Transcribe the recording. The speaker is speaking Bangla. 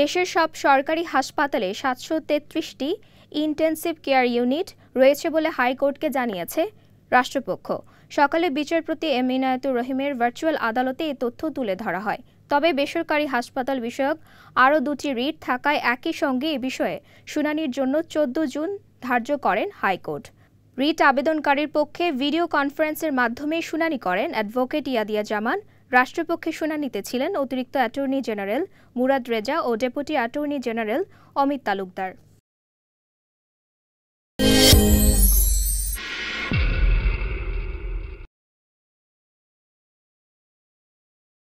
দেশের সব সরকারি হাসপাতালে সাতশো তেত্রিশটি ইন্টেন্সিভ কেয়ার ইউনিট রয়েছে বলে হাইকোর্টকে জানিয়েছে রাষ্ট্রপক্ষ সকালে বিচারপতি এম ইনায়তুর রহিমের ভার্চুয়াল আদালতে এ তথ্য তুলে ধরা হয় তবে বেসরকারি হাসপাতাল বিষয়ক আরও দুটি রিট থাকায় একই সঙ্গে এ বিষয়ে শুনানির জন্য চোদ্দ জুন ধার্য করেন হাইকোর্ট রিট আবেদনকারীর পক্ষে ভিডিও কনফারেন্সের মাধ্যমে শুনানি করেন অ্যাডভোকেট ইয়াদিয়া জামান রাষ্ট্রপক্ষে শুনানিতে ছিলেন অতিরিক্ত অ্যাটর্নি জেনারেল মুরাদ রেজা ও deputy attorney general Amit Talukdar